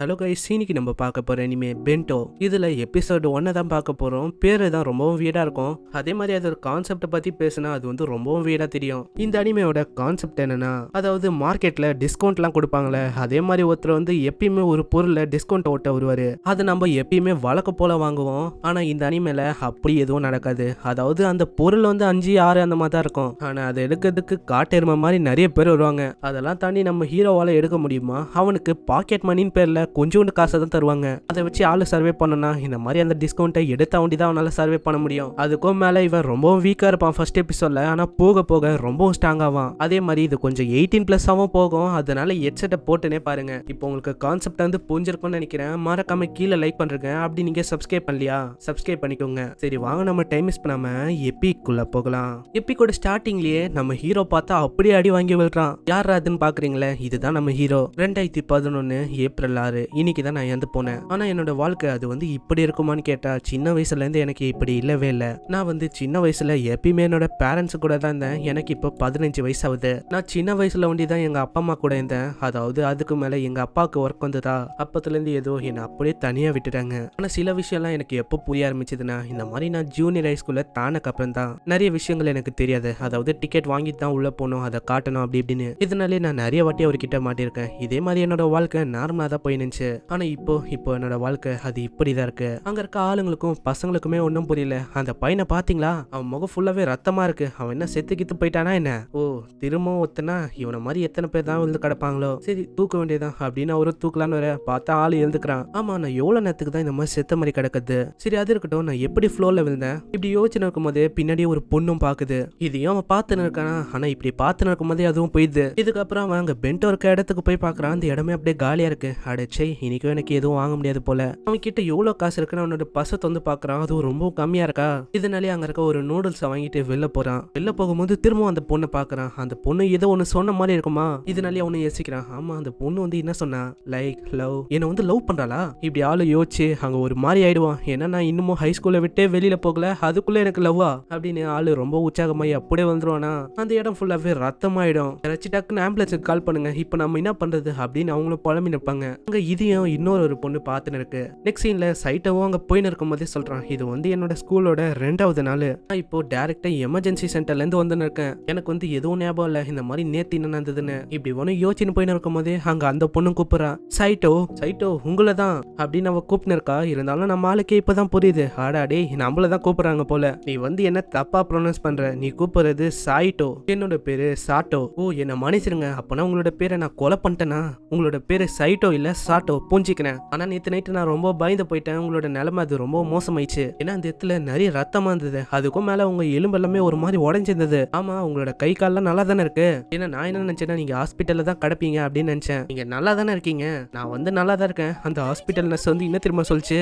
hello guys சீனிக்கு நம்ம பார்க்க போகிற இனிமே பென்டோ இதில் எபிசோடு ஒன்னை தான் பார்க்க போகிறோம் பேர் தான் ரொம்பவும் வீடாக இருக்கும் அதே மாதிரி அதோட கான்செப்டை பற்றி பேசினா அது வந்து ரொம்பவும் வீடாக தெரியும் இந்த அனிமையோட கான்செப்ட் என்னன்னா அதாவது மார்க்கெட்டில் டிஸ்கவுண்ட்லாம் கொடுப்பாங்களே அதே மாதிரி ஒருத்தர் வந்து எப்பயுமே ஒரு பொருளை டிஸ்கவுண்ட் ஓட்ட வருவார் அதை நம்ம எப்பயுமே வழக்க போல் வாங்குவோம் ஆனால் இந்த அனிமையில் அப்படி எதுவும் நடக்காது அதாவது அந்த பொருள் வந்து அஞ்சு ஆறு அந்த மாதிரி தான் இருக்கும் ஆனால் அதை எடுக்கிறதுக்கு காட்டெருமை மாதிரி நிறைய பேர் வருவாங்க அதெல்லாம் தாண்டி நம்ம ஹீரோவால் எடுக்க முடியுமா அவனுக்கு பாக்கெட் மணின்னு பேரில் கொஞ்சோண்டு காசை தான் தருவாங்க அதை வச்சு ஆளு சர்வே பண்ணனா இந்த மாதிரி அந்த டிஸ்கவுண்ட்டை எடுத்த வண்டி தான் அவனால் சர்வே பண்ண முடியும் அதுக்கும் மேலே இவன் ரொம்பவும் வீக்காக இருப்பான் ஃபர்ஸ்ட் எபிசோட்ல ஆனால் போக போக ரொம்பவும் ஸ்ட்ராங் ஆவான் அதே மாதிரி இது கொஞ்சம் எயிட்டீன் ப்ளஸ்ஸாகவும் போகும் அதனால ஹெட்செட்டை போட்டுனே பாருங்க இப்போ உங்களுக்கு கான்செப்ட் வந்து புரிஞ்சிருக்கும்னு நினைக்கிறேன் மறக்காம கீழே லைக் பண்ணுறேங்க அப்படி நீங்கள் சப்ஸ்கிரைப் பண்ணலையா சப்ஸ்கிரைப் பண்ணிக்கோங்க சரி வாங்க நம்ம டைம் மிஸ் பண்ணாமல் எப்பிக்குள்ளே போகலாம் எப்பிக்கோட ஸ்டார்டிங்லேயே நம்ம ஹீரோ பார்த்தா அப்படியே அடி வாங்கி விழுறான் யார் அதுன்னு பார்க்குறீங்களே இதுதான் நம்ம ஹீரோ ரெண்டாயிரத்தி பதினொன்று ஏப்ரல் ஆறு சொல்கிறாரு இன்னைக்கு தான் நான் இறந்து போனேன் ஆனால் என்னோட வாழ்க்கை அது வந்து இப்படி இருக்குமான்னு கேட்டால் சின்ன வயசுலேருந்து எனக்கு இப்படி இல்லவே இல்லை நான் வந்து சின்ன வயசில் எப்பயுமே என்னோட பேரண்ட்ஸ் கூட தான் இருந்தேன் எனக்கு இப்போ பதினஞ்சு வயசு ஆகுது நான் சின்ன வயசில் ஒண்டி தான் எங்கள் அப்பா அம்மா கூட இருந்தேன் அதாவது அதுக்கு மேலே எங்கள் அப்பாவுக்கு ஒர்க் வந்ததா அப்பத்துலேருந்து ஏதோ என்னை அப்படியே தனியாக விட்டுட்டாங்க ஆனால் சில விஷயம்லாம் எனக்கு எப்போ புரிய ஆரம்பிச்சதுன்னா இந்த மாதிரி நான் ஜூனியர் ஹைஸ்கூலில் தானக்கு அப்புறம் தான் நிறைய விஷயங்கள் எனக்கு தெரியாது அதாவது டிக்கெட் வாங்கி தான் உள்ளே போகணும் அதை காட்டணும் அப்படி இப்படின்னு இதனாலே நான் நிறைய வாட்டி அவர்கிட்ட மாட்டியிருக்கேன் இதே மாதிரி என்னோட வாழ்க்கை நார்மலாக தான் போயின்னு இருந்துச்சு ஆனா இப்போ இப்போ என்னோட வாழ்க்கை அது இப்படி தான் இருக்கு அங்க இருக்க ஆளுங்களுக்கும் பசங்களுக்குமே ஒன்றும் புரியல அந்த பையனை பாத்தீங்களா அவன் முகம் ஃபுல்லாவே ரத்தமா இருக்கு அவன் என்ன செத்து கித்து போயிட்டானா என்ன ஓ திரும்பவும் ஒத்தனா இவனை மாதிரி எத்தனை பேர் தான் விழுந்து கிடப்பாங்களோ சரி தூக்க வேண்டியதான் அப்படின்னு அவரும் தூக்கலான்னு வர பார்த்தா ஆள் எழுந்துக்கிறான் ஆமா நான் எவ்வளவு நேரத்துக்கு தான் இந்த மாதிரி செத்த மாதிரி கிடக்குது சரி அது இருக்கட்டும் நான் எப்படி ஃப்ளோர்ல விழுந்தேன் இப்படி யோசிச்சு நிற்கும் போதே பின்னாடி ஒரு பொண்ணும் பாக்குது இதையும் அவன் பார்த்துன்னு இருக்கானா ஆனா இப்படி பார்த்து நிற்கும் போதே அதுவும் போயிடுது இதுக்கப்புறம் அவன் அங்க பெண்ட் இருக்க இடத்துக்கு போய் பாக்குறான் அந்த இடமே அப்படியே காலியா இருக்கு அடைச்சு சே இன்னைக்கும் எனக்கு எதுவும் வாங்க முடியாது போல அவன் கிட்ட எவ்வளவு காசு இருக்குன்னு அவனோட பசத்தை வந்து பாக்குறான் அதுவும் ரொம்ப கம்மியா இருக்கா இதனாலே அங்க இருக்க ஒரு நூடுல்ஸ் வாங்கிட்டு வெளில போறான் வெளில போகும்போது திரும்பவும் அந்த பொண்ணை பாக்குறான் அந்த பொண்ணு ஏதோ ஒண்ணு சொன்ன மாதிரி இருக்குமா இதனாலே அவனு யோசிக்கிறான் ஆமா அந்த பொண்ணு வந்து என்ன சொன்னா லைக் லவ் என்ன வந்து லவ் பண்றாளா இப்படி ஆளு யோசிச்சு அங்க ஒரு மாதிரி ஆயிடுவான் ஏன்னா நான் இன்னமும் ஹை ஸ்கூல்ல விட்டே வெளியில போகல அதுக்குள்ளே எனக்கு லவ்வா அப்படின்னு ஆளு ரொம்ப உற்சாகமாயி அப்படியே வந்துருவானா அந்த இடம் ஃபுல்லாவே ரத்தமாயிடும் யாராச்சும் டக்குன்னு ஆம்புலன்ஸுக்கு கால் பண்ணுங்க இப்போ நம்ம என்ன பண்றது அப்படின்னு அவங்களும் புலம்பி நிற்பாங்க அங்க இதையும் இன்னொரு ஒரு பொண்ணு பார்த்துன்னு இருக்கு நெக்ஸ்ட் சீன்ல சைட்டவும் அங்கே போயின்னு இருக்கும் போதே சொல்கிறான் இது வந்து என்னோட ஸ்கூலோட ரெண்டாவது நாள் நான் இப்போ டேரெக்டாக எமர்ஜென்சி சென்டர்லேருந்து வந்து இருக்கேன் எனக்கு வந்து எதுவும் ஞாபகம் இல்லை இந்த மாதிரி நேத்து என்ன நடந்ததுன்னு இப்படி ஒண்ணு யோசிச்சுன்னு போயின்னு இருக்கும் போதே அங்கே அந்த பொண்ணு கூப்பிட்றா சைட்டோ சைட்டோ உங்களை தான் அப்படின்னு அவன் கூப்பிட்டு இருக்கா இருந்தாலும் நம்ம ஆளுக்கே இப்போ தான் புரியுது ஆடாடே நம்மளதான் கூப்பிடுறாங்க கூப்பிட்றாங்க போல நீ வந்து என்ன தப்பாக ப்ரொனன்ஸ் பண்ணுற நீ கூப்பிட்றது சாய்டோ என்னோட பேர் சாட்டோ ஓ என்னை மனுஷருங்க அப்பனா உங்களோட பேரை நான் கொலை பண்ணிட்டேனா உங்களோட பேர் சைட்டோ இல்லை சாட்டோ பூஞ்சிக்கினேன் ஆனால் நேற்று நைட்டு நான் ரொம்ப பயந்து போயிட்டேன் உங்களோட நிலைமை அது ரொம்ப மோசமாயிடுச்சு ஏன்னா அந்த இடத்துல நிறைய ரத்தமாக இருந்தது அதுக்கும் மேலே உங்கள் எலும்பு எல்லாமே ஒரு மாதிரி உடஞ்சிருந்தது ஆமாம் உங்களோட கை கால்லாம் நல்லா தானே இருக்கு ஏன்னா நான் என்ன நினச்சேன்னா நீங்கள் ஹாஸ்பிட்டலில் தான் கிடப்பீங்க அப்படின்னு நினச்சேன் நீங்க நல்லா தானே இருக்கீங்க நான் வந்து நல்லா தான் இருக்கேன் அந்த ஹாஸ்பிட்டல் நர்ஸ் வந்து என்ன திரும்ப சொல்லிச்சு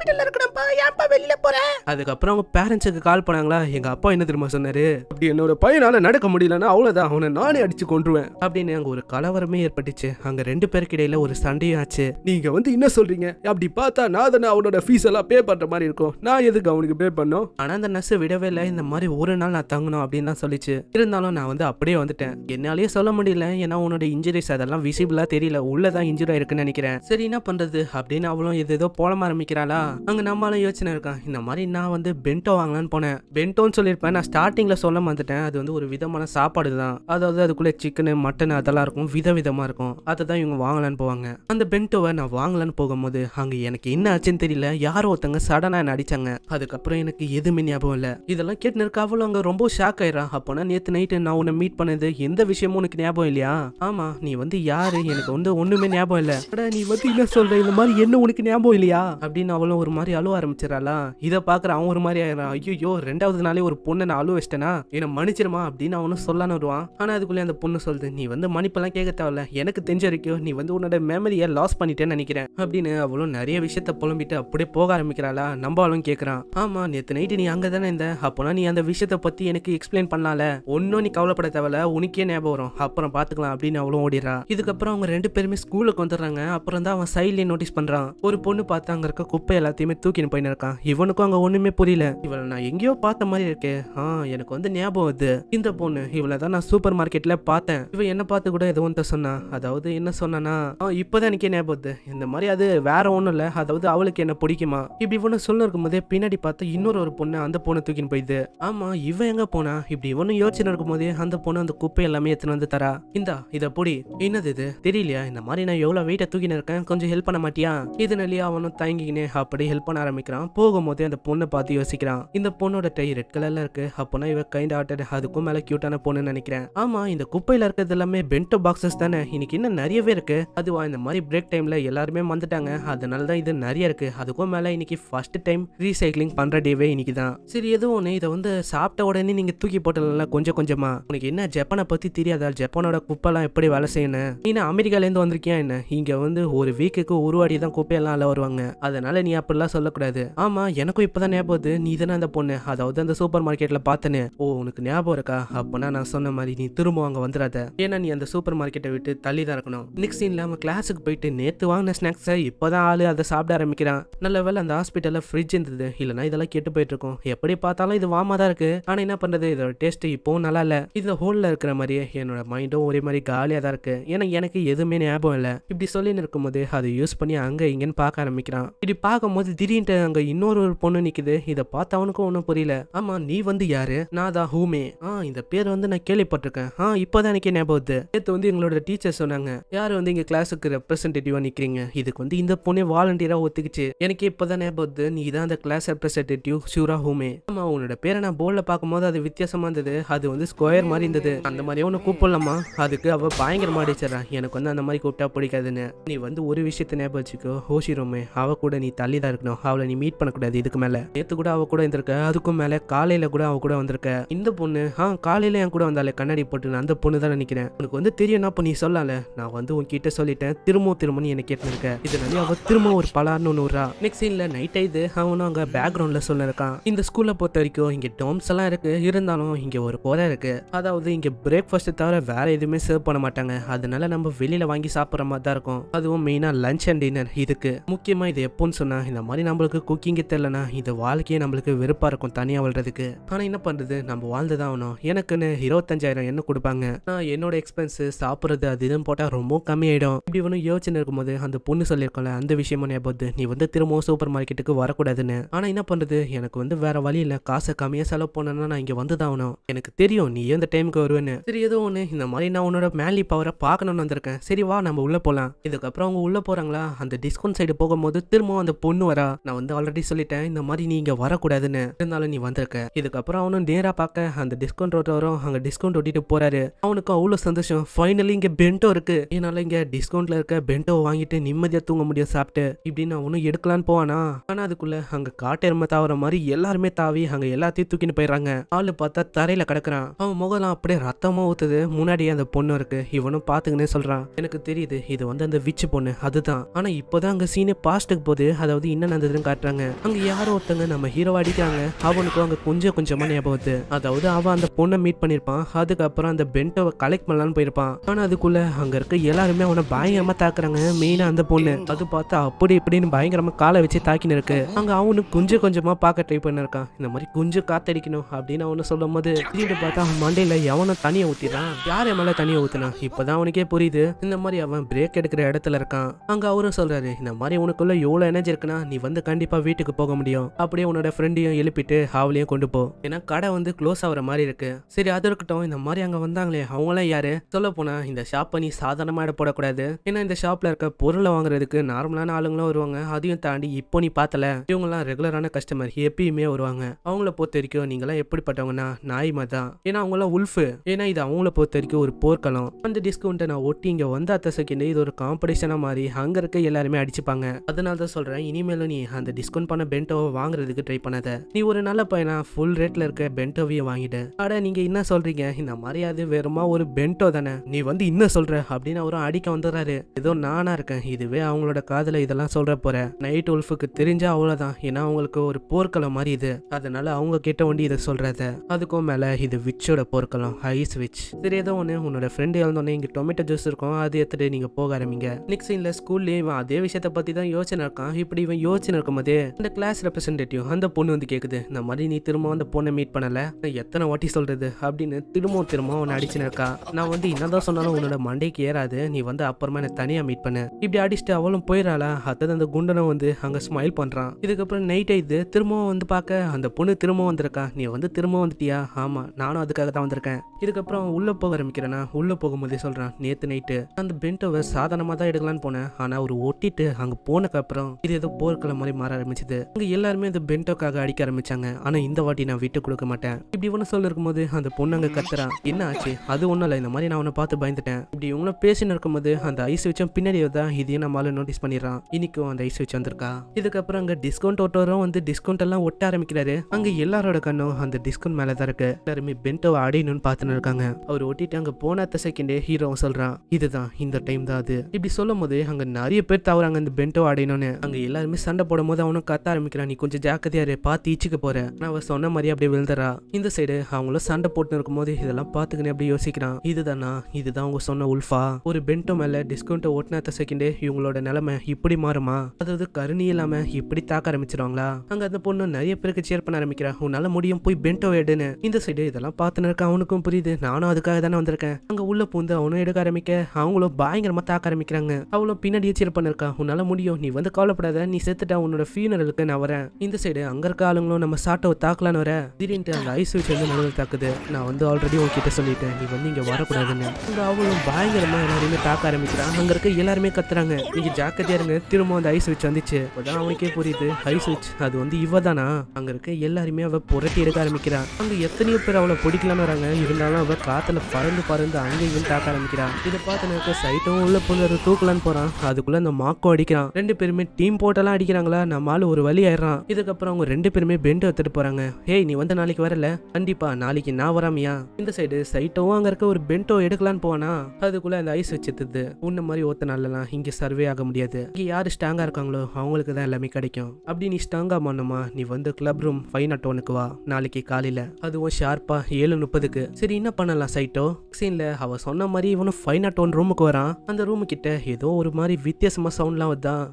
ஹாஸ்பிடல்ல இருக்கணும்ப்பா ஏன்ப்பா வெளியில போறேன் அதுக்கப்புறம் அவங்க பேரண்ட்ஸுக்கு கால் பண்ணாங்களா எங்க அப்பா என்ன தெரியுமா சொன்னாரு அப்படி என்னோட பையனால நடக்க முடியலன்னா அவ்வளவுதான் அவனை நானே அடிச்சு கொண்டுருவேன் அப்படின்னு அங்க ஒரு கலவரமே ஏற்பட்டுச்சு அங்க ரெண்டு பேருக்கு இடையில ஒரு சண்டையும் ஆச்சு நீங்க வந்து என்ன சொல்றீங்க அப்படி பார்த்தா நான் தானே அவனோட ஃபீஸ் எல்லாம் பே பண்ற மாதிரி இருக்கும் நான் எதுக்கு அவனுக்கு பே பண்ணோம் ஆனா அந்த நர்ஸ் விடவே இல்லை இந்த மாதிரி ஒரு நாள் நான் தங்கணும் அப்படின்னு தான் சொல்லிச்சு இருந்தாலும் நான் வந்து அப்படியே வந்துட்டேன் என்னாலேயே சொல்ல முடியல ஏன்னா உன்னோட இன்ஜுரிஸ் அதெல்லாம் விசிபிளா தெரியல உள்ளதான் இன்ஜுரி ஆயிருக்குன்னு நினைக்கிறேன் சரி என்ன பண்றது அப்படின்னு அவளும் எது ஏதோ போலமா ஆரம்பிக்கிறாளா அங்க நம்மளால யோசனை இருக்கான் இந்த மாதிரி நான் வந்து பென்டோ வாங்கலான்னு போனேன் பென்டோன்னு சொல்லியிருப்பேன் நான் ஸ்டார்டிங்ல சொல்ல வந்துட்டேன் அது வந்து ஒரு விதமான சாப்பாடு தான் அதாவது அதுக்குள்ள சிக்கனு மட்டன் அதெல்லாம் இருக்கும் விதவிதமா இருக்கும் அதை தான் இவங்க வாங்கலான்னு போவாங்க அந்த பென்டோவை நான் வாங்கலான்னு போகும்போது அங்க எனக்கு என்ன ஆச்சுன்னு தெரியல யாரோ ஒருத்தங்க சடனா என்ன அடிச்சாங்க அதுக்கப்புறம் எனக்கு எதுவுமே ஞாபகம் இல்லை இதெல்லாம் கேட்டு நிற்க அவ்வளவு அங்க ரொம்ப ஷாக் ஆயிரா அப்போனா நேத்து நைட்டு நான் உன்னை மீட் பண்ணது எந்த விஷயமும் உனக்கு ஞாபகம் இல்லையா ஆமா நீ வந்து யாரு எனக்கு வந்து ஒண்ணுமே ஞாபகம் இல்லை நீ வந்து என்ன சொல்ற இந்த மாதிரி என்ன உனக்கு ஞாபகம் இல்லையா அப்படின்னு அவளும் ஒரு மாதிரி அழுவ ஆரம்பிச்சிடறாளா இதை பார்க்குற அவன் ஒரு மாதிரி ஆயிரம் ஐயோ ரெண்டாவது நாளே ஒரு பொண்ணை நான் அழுவ வச்சிட்டேனா என்னை மன்னிச்சிருமா அப்படின்னு அவனும் சொல்லான்னு வருவான் ஆனால் அதுக்குள்ளே அந்த பொண்ணு சொல்லுது நீ வந்து மன்னிப்பெல்லாம் கேட்க தேவையில்ல எனக்கு தெரிஞ்ச வரைக்கும் நீ வந்து உன்னோட மெமரியை லாஸ் பண்ணிட்டேன்னு நினைக்கிறேன் அப்படின்னு அவளும் நிறைய விஷயத்த புலம்பிட்டு அப்படியே போக ஆரம்பிக்கிறாளா நம்மளும் கேட்குறான் ஆமாம் நேற்று நைட்டு நீ அங்கே தானே இருந்த அப்போனா நீ அந்த விஷயத்த பற்றி எனக்கு எக்ஸ்பிளைன் பண்ணல ஒன்றும் நீ கவலைப்பட தேவையில்ல உனக்கே ஞாபகம் வரும் அப்புறம் பார்த்துக்கலாம் அப்படின்னு அவளும் ஓடிடுறா இதுக்கப்புறம் அவங்க ரெண்டு பேருமே ஸ்கூலுக்கு வந்துடுறாங்க அப்புறம் தான் அவன் சைட்லேயே நோட்டீஸ் பண்ணுறான் ஒரு பொண்ணு பார்த்து அங்கே இருக்க குப்பையெல்லாம் எல்லாத்தையுமே தூக்கின்னு போயின்னு இருக்கான் இவனுக்கும் அங்கே ஒன்றுமே புரியல இவளை நான் எங்கேயோ பார்த்த மாதிரி இருக்கேன் ஆ எனக்கு வந்து ஞாபகம் அது இந்த பொண்ணு இவளை தான் நான் சூப்பர் மார்க்கெட்டில் பார்த்தேன் இவன் என்ன பார்த்து கூட எதுவும் சொன்னா அதாவது என்ன சொன்னா இப்போதான் எனக்கே ஞாபகம் அது இந்த மாதிரி அது வேற ஒன்றும் இல்லை அதாவது அவளுக்கு என்ன பிடிக்குமா இப்படி இவனு சொல்ல இருக்கும் போதே பின்னாடி பார்த்து இன்னொரு ஒரு பொண்ணு அந்த பொண்ணை தூக்கின்னு போயிடுது ஆமா இவன் எங்க போனா இப்படி இவனும் யோசிச்சு இருக்கும் போதே அந்த பொண்ணு அந்த குப்பை எல்லாமே எத்தனை வந்து தரா இந்தா இதை பொடி என்னது இது தெரியலையா இந்த மாதிரி நான் எவ்வளோ வெயிட்டை தூக்கின்னு இருக்கேன் கொஞ்சம் ஹெல்ப் பண்ண மாட்டியா இதனாலேயே அவனும் தயங்கிக்கினே அப்படி அப்படி ஹெல்ப் பண்ண ஆரம்பிக்கிறான் போகும்போதே அந்த பொண்ணை பார்த்து யோசிக்கிறான் இந்த பொண்ணோட டை ரெட் கலர்ல இருக்கு அப்போனா இவ கைண்ட் ஆட்டட் அதுக்கும் மேல கியூட்டான பொண்ணு நினைக்கிறேன் ஆமா இந்த குப்பையில இருக்கிறது எல்லாமே பென்டோ பாக்ஸஸ் தானே இன்னைக்கு இன்னும் நிறையவே இருக்கு அதுவா இந்த மாதிரி பிரேக் டைம்ல எல்லாருமே வந்துட்டாங்க அதனால தான் இது நிறைய இருக்கு அதுக்கும் மேல இன்னைக்கு ஃபர்ஸ்ட் டைம் ரீசைக்ளிங் பண்ற டேவே இன்னைக்கு தான் சரி எதுவும் ஒன்று இதை வந்து சாப்பிட்ட உடனே நீங்க தூக்கி போட்டல கொஞ்சம் கொஞ்சமா உனக்கு என்ன ஜப்பானை பத்தி தெரியாதா ஜப்பானோட குப்பைலாம் எப்படி வேலை செய்யணும் நீ அமெரிக்கால இருந்து வந்திருக்கியா என்ன இங்க வந்து ஒரு வீக்குக்கு ஒரு வாடி தான் குப்பையெல்லாம் அல்ல வருவாங்க அதனால நீ அப்படிலாம் சொல்லக்கூடாது ஆமா எனக்கும் இப்பதான் ஞாபகம் வருது நீ தானே அந்த பொண்ணு அதாவது அந்த சூப்பர் மார்க்கெட்ல பாத்தனே ஓ உனக்கு ஞாபகம் இருக்கா அப்பனா நான் சொன்ன மாதிரி நீ திரும்ப அங்க வந்துடாத ஏன்னா நீ அந்த சூப்பர் மார்க்கெட்டை விட்டு தள்ளி தான் இருக்கணும் நெக்ஸ்ட் சீன்ல அவன் கிளாஸுக்கு போயிட்டு நேத்து வாங்கின ஸ்நாக்ஸை இப்பதான் ஆளு அதை சாப்பிட ஆரம்பிக்கிறான் நல்ல வேலை அந்த ஹாஸ்பிட்டல்ல ஃப்ரிட்ஜ் இருந்தது இல்லைன்னா இதெல்லாம் கெட்டு போயிட்டு இருக்கும் எப்படி பார்த்தாலும் இது வாமா தான் இருக்கு ஆனா என்ன பண்றது இதோட டேஸ்ட் இப்போவும் நல்லா இல்ல இந்த ஹோல்ல இருக்கிற மாதிரியே என்னோட மைண்டும் ஒரே மாதிரி காலியா தான் இருக்கு ஏன்னா எனக்கு எதுவுமே ஞாபகம் இல்லை இப்படி சொல்லின்னு போது அதை யூஸ் பண்ணி அங்க இங்கன்னு பார்க்க ஆரம்பிக்கிறான் இப்படி பார்க்கும் போது திடீர்னு அங்க இன்னொரு ஒரு பொண்ணு நிக்குது இதை பார்த்தவனுக்கும் ஒன்றும் புரியல ஆமா நீ வந்து யாரு நான் தான் ஹூமே ஆ இந்த பேர் வந்து நான் கேள்விப்பட்டிருக்கேன் ஆ இப்போதான் எனக்கே ஞாபகம் நேற்று வந்து எங்களோட டீச்சர் சொன்னாங்க யார் வந்து இங்க கிளாஸுக்கு ரெப்ரசன்டேட்டிவா நிக்கிறீங்க இதுக்கு வந்து இந்த பொண்ணே வாலண்டியரா ஒத்துக்குச்சு எனக்கு இப்போதான் ஞாபகத்து நீ தான் அந்த கிளாஸ் ரெப்ரசன்டேட்டிவ் ஷூரா ஹூமே ஆமா உன்னோட பேரை நான் போர்டில் பார்க்கும்போது அது வித்தியாசமா இருந்தது அது வந்து ஸ்கொயர் மாதிரி இருந்தது அந்த மாதிரியே ஒன்று கூப்பிடலாமா அதுக்கு அவ பயங்கரமா அடிச்சிடறான் எனக்கு வந்து அந்த மாதிரி கூப்பிட்டா பிடிக்காதுன்னு நீ வந்து ஒரு விஷயத்த ஞாபகம் வச்சுக்கோ ஹோஷி ரோமே அவ கூட நீ தள்ளி தான் இருக்கணும் அவளை நீ மீட் பண்ணக்கூடாது இதுக்கு மேலே நேற்று கூட அவள் கூட இருந்திருக்க அதுக்கும் மேலே காலையில் கூட அவள் கூட வந்திருக்க இந்த பொண்ணு ஆ காலையில் என் கூட வந்தாலே கண்ணாடி போட்டு நான் அந்த பொண்ணு தான் நினைக்கிறேன் உனக்கு வந்து தெரியும்னா இப்போ நீ சொல்லல நான் வந்து உன்கிட்ட சொல்லிட்டேன் திரும்பவும் திரும்பவும் எனக்கு இது இதனால அவ திரும்ப ஒரு பலார்னு நூறா நெக்ஸ்ட் சீனில் நைட் இது அவனும் அங்கே பேக்ரவுண்டில் சொல்லியிருக்கான் இந்த ஸ்கூல்ல பொறுத்த வரைக்கும் இங்கே டோம்ஸ் எல்லாம் இருக்குது இருந்தாலும் இங்கே ஒரு குறை இருக்குது அதாவது இங்கே பிரேக்ஃபாஸ்ட்டை தவிர வேறு எதுவுமே சர்வ் பண்ண மாட்டாங்க அதனால நம்ம வெளியில் வாங்கி சாப்பிட்ற மாதிரி தான் இருக்கும் அதுவும் மெயினாக லஞ்ச் அண்ட் டின்னர் இதுக்கு முக்கியமாக இது எப்போன்னு சொன்னால் இந்த மாதிரி நம்மளுக்கு குக்கிங்கே தெரிலனா இந்த வாழ்க்கையே நம்மளுக்கு வெறுப்பாக இருக்கும் தனியாக வாழ்றதுக்கு ஆனால் என்ன பண்ணுறது நம்ம வாழ்ந்து தான் ஆகணும் எனக்குன்னு இருபத்தஞ்சாயிரம் என்ன கொடுப்பாங்க நான் என்னோட எக்ஸ்பென்ஸு சாப்பிட்றது அது இதுன்னு போட்டால் ரொம்ப கம்மியாயிடும் இப்படி ஒன்றும் யோசனை இருக்கும்போது அந்த பொண்ணு சொல்லியிருக்கோம்ல அந்த விஷயமும் ஞாபகம் நீ வந்து திரும்பவும் சூப்பர் மார்க்கெட்டுக்கு வரக்கூடாதுன்னு ஆனால் என்ன பண்ணுறது எனக்கு வந்து வேற வழி இல்லை காசை கம்மியாக செலவு போனேன்னா நான் இங்கே வந்து தான் ஆகணும் எனக்கு தெரியும் நீ எந்த டைமுக்கு வருவேன்னு சரி ஏதோ ஒன்று இந்த மாதிரி நான் உன்னோட மேலி பவரை பார்க்கணும்னு வந்திருக்கேன் சரி வா நம்ம உள்ளே போகலாம் இதுக்கப்புறம் அவங்க உள்ளே போகிறாங்களா அந்த டிஸ்கவுண்ட் சைடு போகும்போது திரும்பவும் அந்த பொண்ணு பொண்ணு வரா நான் வந்து ஆல்ரெடி சொல்லிட்டேன் இந்த மாதிரி நீ வரக்கூடாதுன்னு இருந்தாலும் நீ வந்திருக்க இதுக்கப்புறம் அவனும் நேரா பார்க்க அந்த டிஸ்கவுண்ட் ரோட்டோரும் அங்க டிஸ்கவுண்ட் ஓட்டிட்டு போறாரு அவனுக்கு அவ்வளவு சந்தோஷம் ஃபைனலி இங்க பென்டோ இருக்கு என்னால் இங்க டிஸ்கவுண்ட்ல இருக்க பென்டோ வாங்கிட்டு நிம்மதியா தூங்க முடியும் சாப்பிட்டு இப்படின்னு அவனும் எடுக்கலான்னு போவானா ஆனா அதுக்குள்ள அங்க காட்டெருமை தாவற மாதிரி எல்லாருமே தாவி அங்க எல்லாத்தையும் தூக்கின்னு போயிடுறாங்க ஆளு பார்த்தா தரையில கிடக்குறான் அவன் முகம்லாம் அப்படியே ரத்தமா ஊத்துது முன்னாடியே அந்த பொண்ணு இருக்கு இவனும் பாத்துக்கினே சொல்றான் எனக்கு தெரியுது இது வந்து அந்த விச்சு பொண்ணு அதுதான் ஆனா இப்போதான் அங்க சீனே பாஸ்ட்டுக்கு போகுது அதாவது அங்கே என்ன நடந்ததுன்னு காட்டுறாங்க அங்கே யாரோ ஒருத்தங்க நம்ம ஹீரோ அடிக்கிறாங்க அவனுக்கும் அங்கே கொஞ்சம் கொஞ்சமா ஞாபகத்து அதாவது அவன் அந்த பொண்ணை மீட் பண்ணியிருப்பான் அதுக்கப்புறம் அந்த பென்ட்டை கலெக்ட் பண்ணலான்னு போயிருப்பான் ஆனால் அதுக்குள்ள அங்கே இருக்க எல்லாருமே அவனை பயங்கரமா தாக்குறாங்க மெயினாக அந்த பொண்ணு அது பார்த்தா அப்படி இப்படின்னு பயங்கரமா காலை வச்சு தாக்கின்னு இருக்கு அங்கே அவனுக்கு கொஞ்சம் கொஞ்சமா பார்க்க ட்ரை பண்ணிருக்கான் இந்த மாதிரி கொஞ்சம் காத்தடிக்கணும் அப்படின்னு அவனை சொல்லும் போது திரும்பி பார்த்தா அவன் மண்டையில எவனை தனியை ஊத்திடான் யார் மேல தனியை ஊத்தினா இப்பதான் அவனுக்கே புரியுது இந்த மாதிரி அவன் பிரேக் எடுக்கிற இடத்துல இருக்கான் அங்க அவரும் சொல்றாரு இந்த மாதிரி உனக்குள்ள எவ்வளவு எனர்ஜி இருக்குன்னா நீ வந்து கண்டிப்பாக வீட்டுக்கு போக முடியும் அப்படியே உன்னோட ஃப்ரெண்டையும் எழுப்பிட்டு ஹாவலையும் கொண்டு போ ஏன்னா கடை வந்து க்ளோஸ் ஆகிற மாதிரி இருக்கு சரி அது இருக்கட்டும் இந்த மாதிரி அங்கே வந்தாங்களே அவங்களாம் யாரு சொல்ல போனா இந்த ஷாப்ப நீ சாதாரணமாக போடக்கூடாது ஏன்னா இந்த ஷாப்பில் இருக்க பொருளை வாங்குறதுக்கு நார்மலான ஆளுங்களும் வருவாங்க அதையும் தாண்டி இப்போ நீ பார்த்தல இவங்கெல்லாம் ரெகுலரான கஸ்டமர் எப்பயுமே வருவாங்க அவங்கள பொறுத்த வரைக்கும் நீங்களாம் எப்படிப்பட்டவங்கன்னா நாய் மாதிரி தான் ஏன்னா அவங்களாம் உல்ஃபு ஏன்னா இது அவங்கள பொறுத்த வரைக்கும் ஒரு போர்க்களம் அந்த டிஸ்கவுண்ட்டை நான் ஒட்டி இங்கே வந்த அத்த செகண்ட் இது ஒரு காம்படிஷனா மாதிரி அங்கே இருக்க எல்லாருமே அடிச்சுப்பாங்க அதனால தான் சொல்கிறேன் இனிமேல் மேல நீ அந்த டிஸ்கவுண்ட் பண்ண பென்டோவை வாங்குறதுக்கு ட்ரை பண்ணாத நீ ஒரு நல்ல பையனா ஃபுல் ரேட்ல இருக்க பென்டோவையும் வாங்கிட்டு அட நீங்க என்ன சொல்றீங்க இந்த மாதிரி வெறுமா ஒரு பென்டோ தானே நீ வந்து என்ன சொல்ற அப்படின்னு அவரும் அடிக்க வந்துடுறாரு ஏதோ நானா இருக்கேன் இதுவே அவங்களோட காதல இதெல்லாம் சொல்ற போற நைட் உல்ஃபுக்கு தெரிஞ்சா அவ்வளவுதான் ஏன்னா அவங்களுக்கு ஒரு போர்க்களம் மாதிரி இது அதனால அவங்க கிட்ட வண்டி இதை சொல்றத அதுக்கும் மேல இது விச்சோட போர்க்களம் ஐஸ் விச் சரி ஏதோ ஒன்று உன்னோட ஃப்ரெண்டு இழந்தோடனே இங்கே டொமேட்டோ ஜூஸ் இருக்கும் அது எடுத்துட்டு நீங்க போக ஆரம்பிங்க நெக்ஸ்ட் சீன்ல ஸ்கூல்லேயே இவன் அதே விஷயத்த பத்தி தான் யோசனை இருக்கான் இப்படி இவன் யோசிச்சு இருக்கும்போதே அந்த கிளாஸ் ரெப்ரஸன்டேட்டிவ் அந்த பொண்ணு வந்து கேட்குது இந்த மாதிரி நீ திரும்ப அந்த பொண்ணை மீட் பண்ணல எத்தனை வாட்டி சொல்றது அப்படின்னு திரும்பவும் திரும்ப அவனை அடிச்சுன்னு இருக்கா நான் வந்து என்னதான் சொன்னாலும் உன்னோட மண்டைக்கு ஏறாது நீ வந்து அப்புறமா என்னை தனியாக மீட் பண்ணு இப்படி அடிச்சுட்டு அவளும் போயிடறாளா அதாவது அந்த குண்டனை வந்து அங்கே ஸ்மைல் பண்றான் இதுக்கப்புறம் நைட் ஆயிடுது திரும்பவும் வந்து பார்க்க அந்த பொண்ணு திரும்பவும் வந்திருக்கா நீ வந்து திரும்ப வந்துட்டியா ஆமா நானும் அதுக்காக தான் வந்திருக்கேன் இதுக்கப்புறம் உள்ளே போக ஆரம்பிக்கிறேன்னா உள்ளே போகும்போதே சொல்கிறான் நேற்று நைட்டு அந்த பென்டோவை சாதாரணமாக தான் எடுக்கலான்னு போனேன் ஆனால் அவர் ஒட்டிட்டு அங்கே போனக்கப்புறம் இது ஏதோ போர் போர் மாதிரி மாற ஆரம்பிச்சது அங்க எல்லாருமே அந்த பென்டோக்காக அடிக்க ஆரம்பிச்சாங்க ஆனா இந்த வாட்டி நான் விட்டு கொடுக்க மாட்டேன் இப்படி ஒண்ணு சொல்ல இருக்கும்போது அந்த பொண்ணு அங்க கத்துறா என்ன ஆச்சு அது ஒன்றும் இல்லை இந்த மாதிரி நான் உன்ன பார்த்து பயந்துட்டேன் இப்படி இவங்களும் பேசின்னு இருக்கும்போது அந்த ஐஸ் வச்சும் பின்னாடி தான் இதையும் நம்மளால நோட்டீஸ் பண்ணிடுறான் இன்னைக்கும் அந்த ஐஸ் வச்சு வந்திருக்கா இதுக்கப்புறம் அங்க டிஸ்கவுண்ட் ஓட்டோரும் வந்து டிஸ்கவுண்ட் எல்லாம் ஒட்ட ஆரம்பிக்கிறாரு அங்க எல்லாரோட கண்ணும் அந்த டிஸ்கவுண்ட் மேலதான் தான் இருக்கு எல்லாருமே பென்டோவை அடையணும்னு பார்த்துன்னு இருக்காங்க அவர் ஒட்டிட்டு அங்க போன அத்த செகண்டே ஹீரோ சொல்றான் இதுதான் இந்த டைம் தான் அது இப்படி சொல்லும் போது அங்க நிறைய பேர் தவறாங்க அந்த பென்டோ அடையணும்னு அங்க எல்லாருமே எல்லாருமே சண்டை போடும் போது அவனும் கத்த ஆரம்பிக்கிறான் நீ கொஞ்சம் ஜாக்கிரதையா இரு பார்த்து ஈச்சுக்க போறேன் நான் அவன் சொன்ன மாதிரி அப்படியே விழுந்துறா இந்த சைடு அவங்களும் சண்டை போட்டு போது இதெல்லாம் பாத்துக்கணும் அப்படி யோசிக்கிறான் இதுதானா இதுதான் அவங்க சொன்ன உல்ஃபா ஒரு பென்டோ மேல டிஸ்கவுண்ட்டை ஓட்டினாத்த செகண்டே இவங்களோட நிலைமை இப்படி மாறுமா அதாவது கருணி இல்லாம இப்படி தாக்க ஆரம்பிச்சிருவாங்களா அங்க அந்த பொண்ணு நிறைய பேருக்கு சேர் பண்ண ஆரம்பிக்கிறா உன்னால முடியும் போய் பென்டோ எடுன்னு இந்த சைடு இதெல்லாம் பார்த்துன்னு அவனுக்கும் புரியுது நானும் அதுக்காக தானே வந்திருக்கேன் அங்க உள்ள பூந்து அவனும் எடுக்க ஆரம்பிக்க அவங்களும் பயங்கரமா தாக்க ஆரம்பிக்கிறாங்க அவளும் பின்னாடியே சேர் பண்ணிருக்கா உன்னால முடியும் நீ வந்து கவலைப்படாத நீ செத்துட்டா உன்னோட ஃபியூனரலுக்கு நான் வரேன் இந்த சைடு அங்க இருக்க ஆளுங்களும் நம்ம சாட்டை தாக்கலான்னு வர திடீர்னு அந்த ஐஸ் வச்சு வந்து முதல் தாக்குது நான் வந்து ஆல்ரெடி உன்கிட்ட சொல்லிட்டேன் நீ வந்து இங்க வரக்கூடாதுன்னு இந்த அவளும் பயங்கரமா எல்லாருமே தாக்க ஆரம்பிக்கிறான் அங்க இருக்க எல்லாருமே கத்துறாங்க நீங்க ஜாக்கிரதையா இருங்க திரும்ப அந்த ஐஸ் வச்சு வந்துச்சு அதான் அவனுக்கே புரியுது ஐஸ் வச்சு அது வந்து இவ தானா அங்க இருக்க எல்லாருமே அவ புரட்டி எடுக்க ஆரம்பிக்கிறான் அங்க எத்தனையோ பேர் அவளை பிடிக்கலான்னு வராங்க இருந்தாலும் அவ காத்துல பறந்து பறந்து அங்கேயும் தாக்க ஆரம்பிக்கிறான் இதை பார்த்து சைட்டும் உள்ள பொண்ணு தூக்கலான்னு போறான் அதுக்குள்ள அந்த மாக்கும் அடிக்கிறான் ரெண்டு பேருமே டீம் போட்டலாம் நல்லா அடிக்கிறாங்களா நம்ம ஆளு ஒரு வழி ஆயிடுறான் இதுக்கப்புறம் அவங்க ரெண்டு பேருமே பெண்ட் எடுத்துட்டு போறாங்க ஏய் நீ வந்து நாளைக்கு வரல கண்டிப்பா நாளைக்கு நான் வராமையா இந்த சைடு சைட்டோ அங்க இருக்க ஒரு பெண்டோ எடுக்கலான்னு போனா அதுக்குள்ள அந்த ஐஸ் வச்சுது உன்ன மாதிரி ஒத்த நாள்லாம் இங்க சர்வே ஆக முடியாது இங்க யாரு ஸ்ட்ராங்கா இருக்காங்களோ அவங்களுக்கு தான் எல்லாமே கிடைக்கும் அப்படி நீ ஸ்ட்ராங்கா மாணுமா நீ வந்து கிளப் ரூம் ஃபைன் ஒனுக்கு வா நாளைக்கு காலையில அதுவும் ஷார்ப்பா ஏழு முப்பதுக்கு சரி என்ன பண்ணலாம் சைட்டோ சீன்ல அவ சொன்ன மாதிரி இவனும் ஃபைன் ஒன் ரூமுக்கு வரான் அந்த ரூமு கிட்ட ஏதோ ஒரு மாதிரி வித்தியாசமா சவுண்ட்லாம் வந்தான்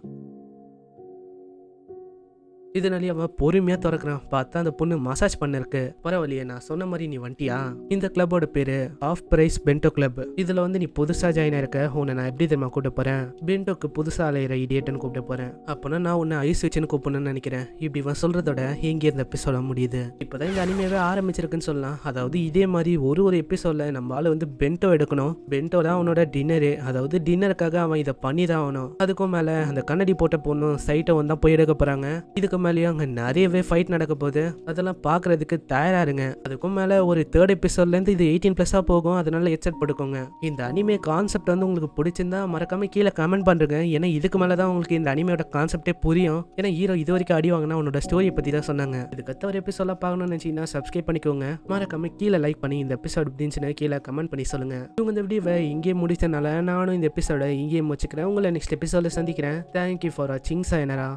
இதனாலே அவன் பொறுமையாக திறக்கிறான் பார்த்தா அந்த பொண்ணு மசாஜ் பண்ணிருக்கு பரவாயில்லையே நான் சொன்ன மாதிரி நீ வண்டியா இந்த கிளப்போட பேரு ஆஃப் பிரைஸ் பென்டோ கிளப் இதுல வந்து நீ புதுசா ஜாயின் ஆயிருக்க உன்னை நான் எப்படி தெரியுமா கூப்பிட்டு போறேன் பென்டோக்கு புதுசா அலையிற இடியேட்னு கூப்பிட்டு போறேன் அப்பனா நான் உன்னை ஐஸ் வச்சுன்னு கூப்பிடணும்னு நினைக்கிறேன் இப்படி இவன் சொல்றதோட இங்க இருந்த எபிசோட முடியுது இப்பதான் இந்த அனிமையவே ஆரம்பிச்சிருக்குன்னு சொல்லலாம் அதாவது இதே மாதிரி ஒரு ஒரு எபிசோட்ல நம்மளால வந்து பென்டோ எடுக்கணும் பென்டோ தான் அவனோட டின்னரு அதாவது டின்னருக்காக அவன் இதை பண்ணி தான் ஆகணும் அதுக்கும் மேல அந்த கண்ணாடி போட்ட பொண்ணும் சைட்டை வந்தா போய் எடுக்க போறாங்க இதுக்கு மேலேயும் அங்கே நிறையவே ஃபைட் நடக்க போகுது அதெல்லாம் பார்க்குறதுக்கு இருங்க அதுக்கும் மேலே ஒரு தேர்ட் எபிசோட்லேருந்து இது எயிட்டீன் ப்ளஸ்ஸாக போகும் அதனால எச்சட் படுக்கோங்க இந்த அனிமே கான்செப்ட் வந்து உங்களுக்கு பிடிச்சிருந்தா மறக்காம கீழே கமெண்ட் பண்ணுறேங்க ஏன்னா இதுக்கு மேலே தான் உங்களுக்கு இந்த அனிமையோட கான்செப்டே புரியும் ஏன்னா ஹீரோ இது வரைக்கும் அடி வாங்கினா உன்னோட ஸ்டோரியை பற்றி தான் சொன்னாங்க இதுக்கத்த ஒரு எபிசோட பார்க்கணும்னு நினச்சிங்கன்னா சப்ஸ்கிரைப் பண்ணிக்கோங்க மறக்காம கீழே லைக் பண்ணி இந்த எபிசோட் அப்படின்னு கீழே கமெண்ட் பண்ணி சொல்லுங்கள் இவங்க இந்த வீடியோவை இங்கே முடிச்சனால நானும் இந்த எபிசோட இங்கேயும் வச்சுக்கிறேன் உங்களை நெக்ஸ்ட் எபிசோட சந்திக்கிறேன் தேங்க்யூ ஃபார் வாட்சிங் சாயனரா